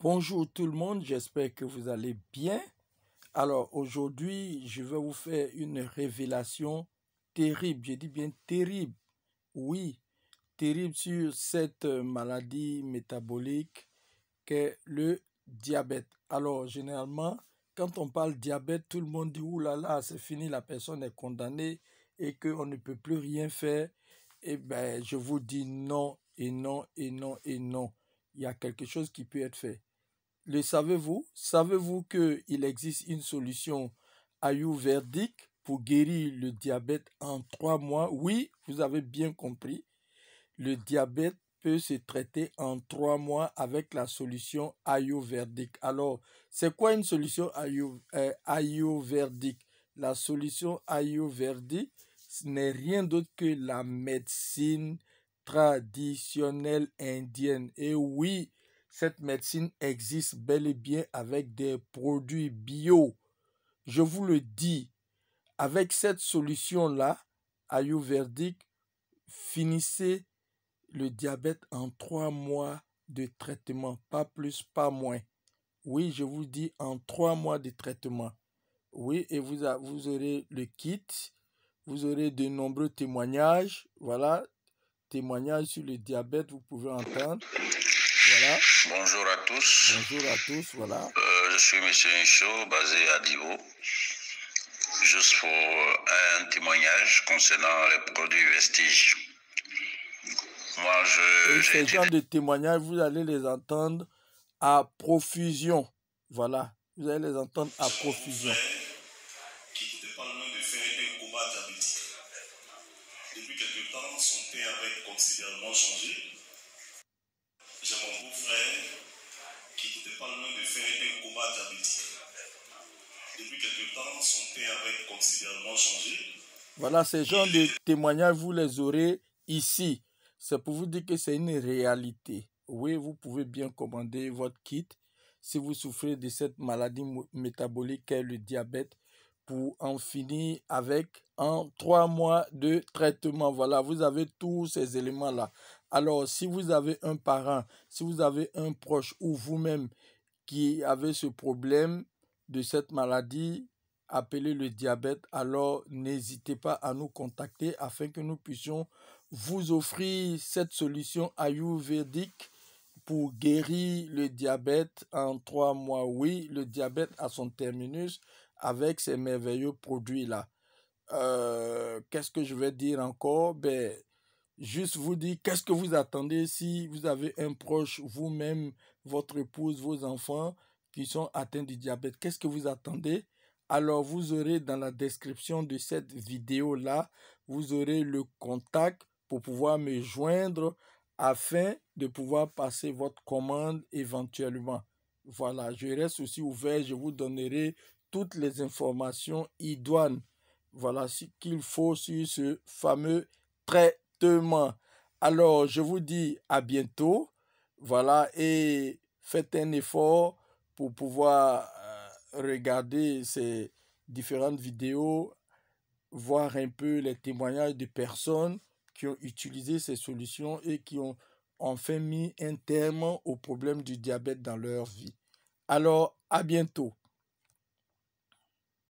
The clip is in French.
Bonjour tout le monde, j'espère que vous allez bien. Alors aujourd'hui, je vais vous faire une révélation terrible, je dis bien terrible, oui, terrible sur cette euh, maladie métabolique qu'est le diabète. Alors généralement, quand on parle diabète, tout le monde dit oulala, là là, c'est fini, la personne est condamnée et qu'on ne peut plus rien faire. Eh bien, je vous dis non et non et non et non. Il y a quelque chose qui peut être fait le savez-vous Savez-vous qu'il existe une solution ayurvédique pour guérir le diabète en trois mois Oui, vous avez bien compris. Le diabète peut se traiter en trois mois avec la solution ayurvédique. Alors, c'est quoi une solution euh, ayurvédique La solution ayurvédique n'est rien d'autre que la médecine traditionnelle indienne. Et oui, cette médecine existe bel et bien avec des produits bio. Je vous le dis, avec cette solution-là, verdict finissez le diabète en trois mois de traitement, pas plus, pas moins. Oui, je vous dis en trois mois de traitement. Oui, et vous aurez le kit, vous aurez de nombreux témoignages, voilà, témoignages sur le diabète, vous pouvez entendre. Voilà. Bonjour à tous. Bonjour à tous, voilà. Euh, je suis M. Inchaud, basé à Divo. Juste pour euh, un témoignage concernant les produits vestiges. Moi, je. ces été... de témoignages, vous allez les entendre à profusion. Voilà. Vous allez les entendre à profusion. qui, de faire Depuis quelque temps, son père avait considérablement changé. J'ai mon qui de faire combat temps, son considérablement changé. Voilà, ces genre de témoignages, vous les aurez ici. C'est pour vous dire que c'est une réalité. Oui, vous pouvez bien commander votre kit si vous souffrez de cette maladie métabolique qu'est le diabète pour en finir avec en trois mois de traitement. Voilà, vous avez tous ces éléments-là. Alors, si vous avez un parent, si vous avez un proche ou vous-même qui avez ce problème de cette maladie, appelée le diabète, alors n'hésitez pas à nous contacter afin que nous puissions vous offrir cette solution ayurvédique pour guérir le diabète en trois mois. Oui, le diabète à son terminus avec ces merveilleux produits-là. Euh, qu'est-ce que je vais dire encore ben, juste vous dire qu'est-ce que vous attendez si vous avez un proche, vous-même, votre épouse, vos enfants qui sont atteints du diabète. Qu'est-ce que vous attendez Alors vous aurez dans la description de cette vidéo-là, vous aurez le contact pour pouvoir me joindre afin de pouvoir passer votre commande éventuellement. Voilà, je reste aussi ouvert, je vous donnerai toutes les informations idoines. Voilà ce qu'il faut sur ce fameux très alors, je vous dis à bientôt. Voilà, et faites un effort pour pouvoir euh, regarder ces différentes vidéos, voir un peu les témoignages de personnes qui ont utilisé ces solutions et qui ont enfin mis un terme au problème du diabète dans leur vie. Alors, à bientôt.